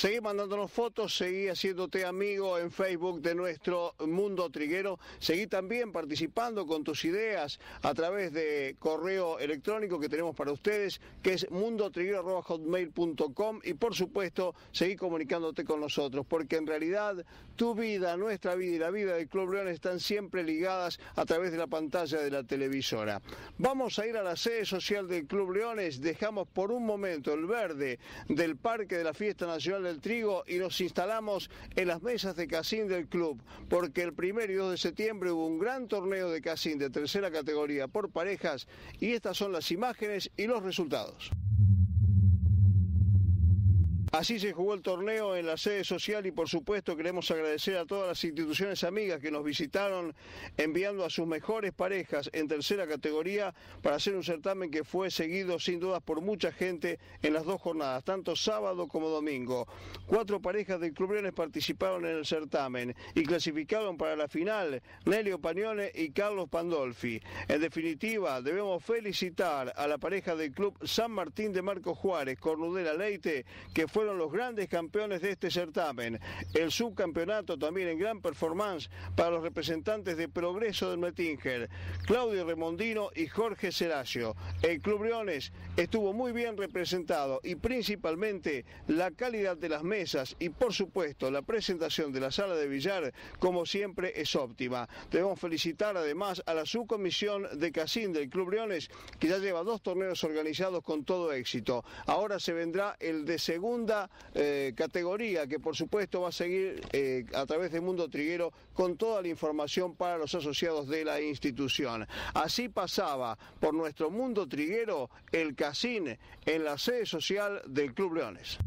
Seguí mandándonos fotos, seguí haciéndote amigo en Facebook de nuestro mundo triguero. Seguí también participando con tus ideas a través de correo electrónico que tenemos para ustedes, que es mundotriguero.com y por supuesto seguí comunicándote con nosotros, porque en realidad tu vida, nuestra vida y la vida del Club Leones están siempre ligadas a través de la pantalla de la televisora. Vamos a ir a la sede social del Club Leones, dejamos por un momento el verde del Parque de la Fiesta Nacional de trigo y nos instalamos en las mesas de casín del club, porque el primero y 2 de septiembre hubo un gran torneo de casín de tercera categoría por parejas y estas son las imágenes y los resultados. Así se jugó el torneo en la sede social y por supuesto queremos agradecer a todas las instituciones amigas que nos visitaron enviando a sus mejores parejas en tercera categoría para hacer un certamen que fue seguido sin dudas por mucha gente en las dos jornadas, tanto sábado como domingo. Cuatro parejas del Club Leones participaron en el certamen y clasificaron para la final Nelio Pañone y Carlos Pandolfi. En definitiva, debemos felicitar a la pareja del Club San Martín de Marcos Juárez, Cornudela Leite, que fue fueron los grandes campeones de este certamen. El subcampeonato también en gran performance para los representantes de Progreso del Metinger, Claudio Remondino y Jorge Seracio. El Club Leones estuvo muy bien representado y principalmente la calidad de las mesas y por supuesto la presentación de la sala de billar como siempre es óptima. Debemos felicitar además a la subcomisión de Casín del Club Leones que ya lleva dos torneos organizados con todo éxito. Ahora se vendrá el de segunda eh, categoría que por supuesto va a seguir eh, a través de Mundo Triguero con toda la información para los asociados de la institución. Así pasaba por nuestro Mundo Triguero el Casín en la sede social del Club Leones.